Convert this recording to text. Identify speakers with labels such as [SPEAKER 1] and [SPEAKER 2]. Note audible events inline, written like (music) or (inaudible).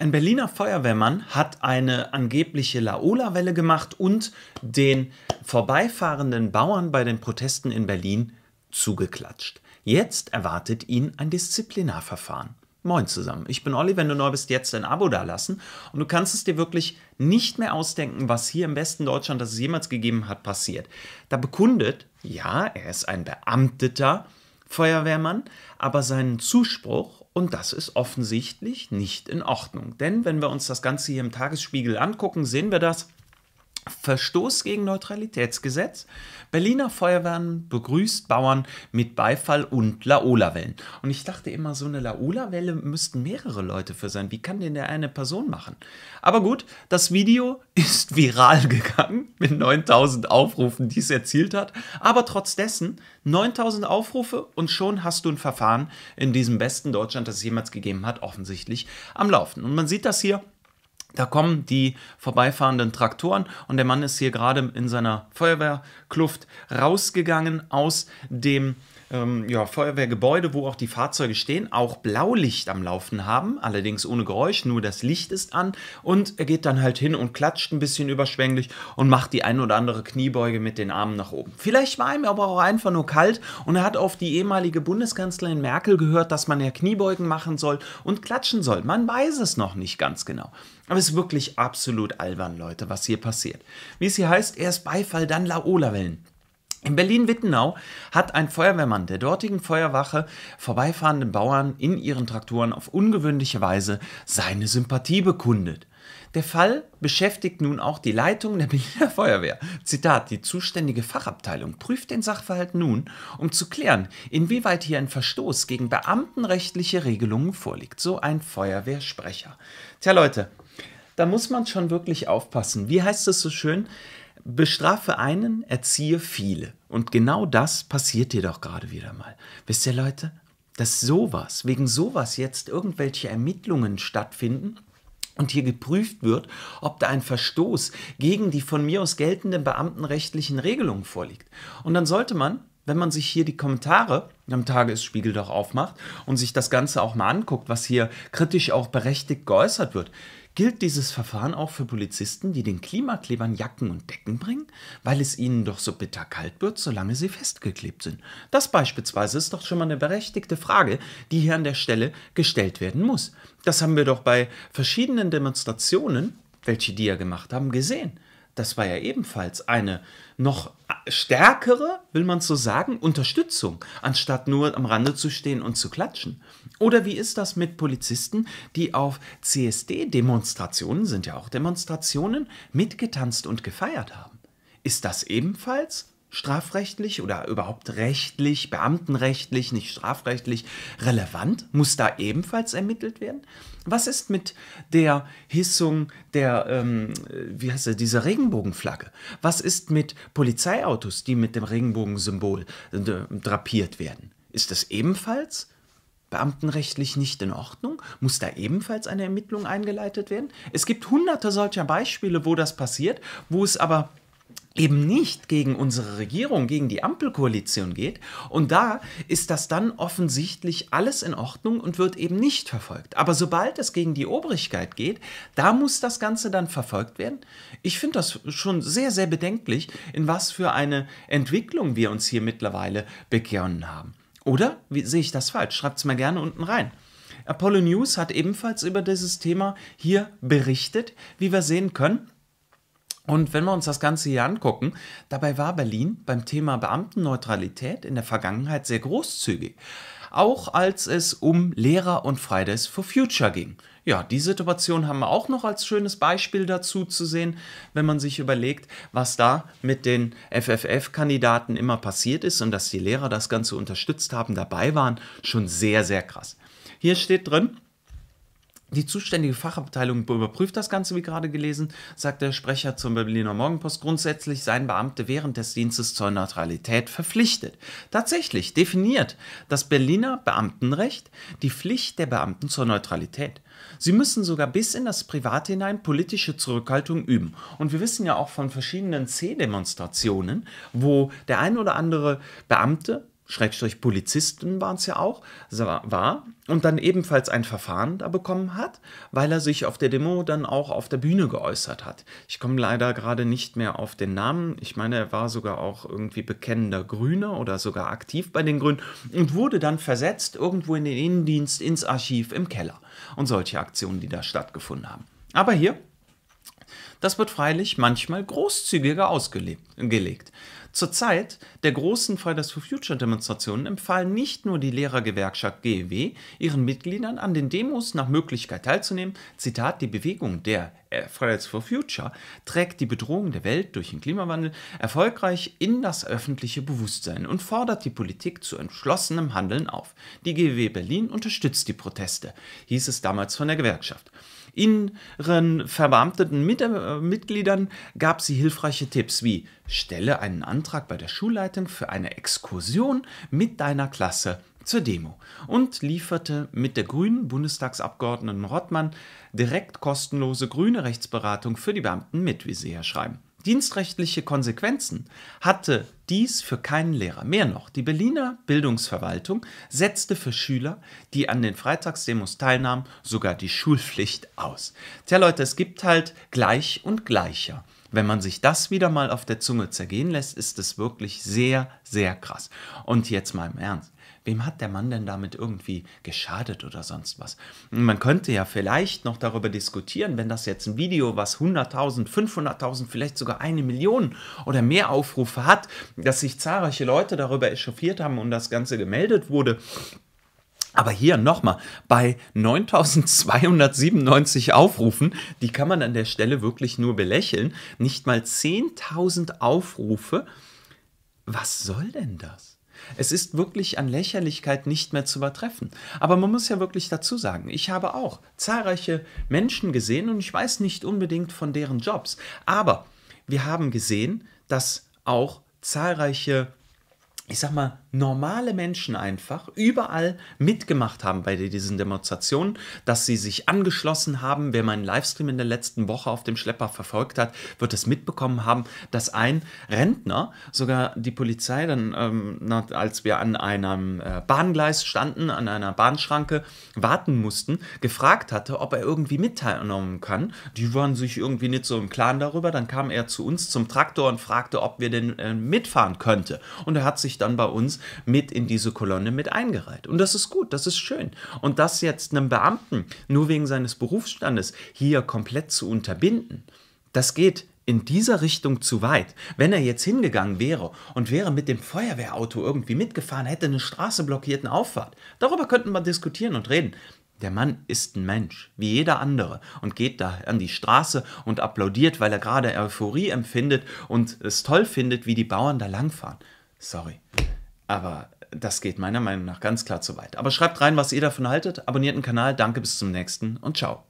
[SPEAKER 1] Ein Berliner Feuerwehrmann hat eine angebliche Laola-Welle gemacht und den vorbeifahrenden Bauern bei den Protesten in Berlin zugeklatscht. Jetzt erwartet ihn ein Disziplinarverfahren. Moin zusammen, ich bin Olli, wenn du neu bist, jetzt ein Abo dalassen und du kannst es dir wirklich nicht mehr ausdenken, was hier im Westen Deutschland, das es jemals gegeben hat, passiert. Da bekundet, ja, er ist ein Beamteter, Feuerwehrmann, aber seinen Zuspruch, und das ist offensichtlich nicht in Ordnung. Denn wenn wir uns das Ganze hier im Tagesspiegel angucken, sehen wir das, Verstoß gegen Neutralitätsgesetz. Berliner Feuerwehren begrüßt Bauern mit Beifall und Laola-Wellen. Und ich dachte immer, so eine Laola-Welle müssten mehrere Leute für sein. Wie kann denn der eine Person machen? Aber gut, das Video (laughs) ist viral gegangen mit 9000 Aufrufen, die es erzielt hat. Aber trotz dessen 9000 Aufrufe und schon hast du ein Verfahren in diesem besten Deutschland, das es jemals gegeben hat, offensichtlich am Laufen. Und man sieht das hier da kommen die vorbeifahrenden Traktoren und der Mann ist hier gerade in seiner Feuerwehrkluft rausgegangen aus dem ähm, ja, Feuerwehrgebäude, wo auch die Fahrzeuge stehen, auch Blaulicht am Laufen haben, allerdings ohne Geräusch, nur das Licht ist an und er geht dann halt hin und klatscht ein bisschen überschwänglich und macht die ein oder andere Kniebeuge mit den Armen nach oben. Vielleicht war ihm aber auch einfach nur kalt und er hat auf die ehemalige Bundeskanzlerin Merkel gehört, dass man ja Kniebeugen machen soll und klatschen soll. Man weiß es noch nicht ganz genau. Aber es ist wirklich absolut albern, Leute, was hier passiert. Wie es hier heißt, erst Beifall, dann Laola-Wellen. In Berlin-Wittenau hat ein Feuerwehrmann der dortigen Feuerwache vorbeifahrenden Bauern in ihren Traktoren auf ungewöhnliche Weise seine Sympathie bekundet. Der Fall beschäftigt nun auch die Leitung der Berliner Feuerwehr. Zitat, die zuständige Fachabteilung prüft den Sachverhalt nun, um zu klären, inwieweit hier ein Verstoß gegen beamtenrechtliche Regelungen vorliegt. So ein Feuerwehrsprecher. Tja Leute, da muss man schon wirklich aufpassen. Wie heißt es so schön? Bestrafe einen, erziehe viele. Und genau das passiert dir doch gerade wieder mal. Wisst ihr, Leute, dass sowas, wegen sowas jetzt irgendwelche Ermittlungen stattfinden und hier geprüft wird, ob da ein Verstoß gegen die von mir aus geltenden beamtenrechtlichen Regelungen vorliegt. Und dann sollte man, wenn man sich hier die Kommentare am Tagesspiegel doch aufmacht und sich das Ganze auch mal anguckt, was hier kritisch auch berechtigt geäußert wird, Gilt dieses Verfahren auch für Polizisten, die den Klimaklebern Jacken und Decken bringen, weil es ihnen doch so bitter kalt wird, solange sie festgeklebt sind? Das beispielsweise ist doch schon mal eine berechtigte Frage, die hier an der Stelle gestellt werden muss. Das haben wir doch bei verschiedenen Demonstrationen, welche die ja gemacht haben, gesehen das war ja ebenfalls eine noch stärkere, will man so sagen, Unterstützung, anstatt nur am Rande zu stehen und zu klatschen. Oder wie ist das mit Polizisten, die auf CSD-Demonstrationen, sind ja auch Demonstrationen, mitgetanzt und gefeiert haben? Ist das ebenfalls strafrechtlich oder überhaupt rechtlich, beamtenrechtlich, nicht strafrechtlich relevant? Muss da ebenfalls ermittelt werden? Was ist mit der Hissung der, ähm, wie heißt er, dieser Regenbogenflagge? Was ist mit Polizeiautos, die mit dem Regenbogensymbol äh, drapiert werden? Ist das ebenfalls beamtenrechtlich nicht in Ordnung? Muss da ebenfalls eine Ermittlung eingeleitet werden? Es gibt hunderte solcher Beispiele, wo das passiert, wo es aber eben nicht gegen unsere Regierung, gegen die Ampelkoalition geht. Und da ist das dann offensichtlich alles in Ordnung und wird eben nicht verfolgt. Aber sobald es gegen die Obrigkeit geht, da muss das Ganze dann verfolgt werden. Ich finde das schon sehr, sehr bedenklich, in was für eine Entwicklung wir uns hier mittlerweile begonnen haben. Oder Wie, sehe ich das falsch? Schreibt es mal gerne unten rein. Apollo News hat ebenfalls über dieses Thema hier berichtet, wie wir sehen können. Und wenn wir uns das Ganze hier angucken, dabei war Berlin beim Thema Beamtenneutralität in der Vergangenheit sehr großzügig. Auch als es um Lehrer und Fridays for Future ging. Ja, die Situation haben wir auch noch als schönes Beispiel dazu zu sehen, wenn man sich überlegt, was da mit den FFF-Kandidaten immer passiert ist und dass die Lehrer das Ganze unterstützt haben, dabei waren. Schon sehr, sehr krass. Hier steht drin, die zuständige Fachabteilung überprüft das Ganze, wie gerade gelesen, sagt der Sprecher zum Berliner Morgenpost. Grundsätzlich seien Beamte während des Dienstes zur Neutralität verpflichtet. Tatsächlich definiert das Berliner Beamtenrecht die Pflicht der Beamten zur Neutralität. Sie müssen sogar bis in das Private hinein politische Zurückhaltung üben. Und wir wissen ja auch von verschiedenen C-Demonstrationen, wo der ein oder andere Beamte Schrägstrich Polizisten waren es ja auch, war und dann ebenfalls ein Verfahren da bekommen hat, weil er sich auf der Demo dann auch auf der Bühne geäußert hat. Ich komme leider gerade nicht mehr auf den Namen. Ich meine, er war sogar auch irgendwie bekennender Grüner oder sogar aktiv bei den Grünen und wurde dann versetzt irgendwo in den Innendienst, ins Archiv, im Keller und solche Aktionen, die da stattgefunden haben. Aber hier das wird freilich manchmal großzügiger ausgelegt. Zur Zeit der großen Fridays for Future Demonstrationen empfahlen nicht nur die Lehrergewerkschaft GEW ihren Mitgliedern an den Demos nach Möglichkeit teilzunehmen, Zitat, die Bewegung der äh, Fridays for Future trägt die Bedrohung der Welt durch den Klimawandel erfolgreich in das öffentliche Bewusstsein und fordert die Politik zu entschlossenem Handeln auf. Die GEW Berlin unterstützt die Proteste, hieß es damals von der Gewerkschaft. Ihren verbeamteten Mit äh, Mitgliedern gab sie hilfreiche Tipps wie Stelle einen Antrag Antrag bei der Schulleitung für eine Exkursion mit deiner Klasse zur Demo und lieferte mit der grünen Bundestagsabgeordneten Rottmann direkt kostenlose grüne Rechtsberatung für die Beamten mit, wie sie hier schreiben. Dienstrechtliche Konsequenzen hatte dies für keinen Lehrer. Mehr noch, die Berliner Bildungsverwaltung setzte für Schüler, die an den Freitagsdemos teilnahmen, sogar die Schulpflicht aus. Tja Leute, es gibt halt gleich und gleicher. Wenn man sich das wieder mal auf der Zunge zergehen lässt, ist es wirklich sehr, sehr krass. Und jetzt mal im Ernst. Wem hat der Mann denn damit irgendwie geschadet oder sonst was? Man könnte ja vielleicht noch darüber diskutieren, wenn das jetzt ein Video, was 100.000, 500.000, vielleicht sogar eine Million oder mehr Aufrufe hat, dass sich zahlreiche Leute darüber echauffiert haben und das Ganze gemeldet wurde. Aber hier nochmal, bei 9297 Aufrufen, die kann man an der Stelle wirklich nur belächeln, nicht mal 10.000 Aufrufe, was soll denn das? Es ist wirklich an Lächerlichkeit nicht mehr zu übertreffen. Aber man muss ja wirklich dazu sagen, ich habe auch zahlreiche Menschen gesehen und ich weiß nicht unbedingt von deren Jobs. Aber wir haben gesehen, dass auch zahlreiche, ich sag mal, normale Menschen einfach überall mitgemacht haben bei diesen Demonstrationen, dass sie sich angeschlossen haben. Wer meinen Livestream in der letzten Woche auf dem Schlepper verfolgt hat, wird es mitbekommen haben, dass ein Rentner, sogar die Polizei, dann, ähm, als wir an einem äh, Bahngleis standen, an einer Bahnschranke warten mussten, gefragt hatte, ob er irgendwie mitteilnehmen kann. Die waren sich irgendwie nicht so im Klaren darüber. Dann kam er zu uns zum Traktor und fragte, ob wir denn äh, mitfahren könnte. Und er hat sich dann bei uns mit in diese Kolonne mit eingereiht. Und das ist gut, das ist schön. Und das jetzt einem Beamten nur wegen seines Berufsstandes hier komplett zu unterbinden, das geht in dieser Richtung zu weit. Wenn er jetzt hingegangen wäre und wäre mit dem Feuerwehrauto irgendwie mitgefahren, hätte eine Straße blockiert, eine Auffahrt. Darüber könnten wir diskutieren und reden. Der Mann ist ein Mensch, wie jeder andere, und geht da an die Straße und applaudiert, weil er gerade Euphorie empfindet und es toll findet, wie die Bauern da langfahren. Sorry. Aber das geht meiner Meinung nach ganz klar zu weit. Aber schreibt rein, was ihr davon haltet. Abonniert den Kanal. Danke, bis zum nächsten und ciao.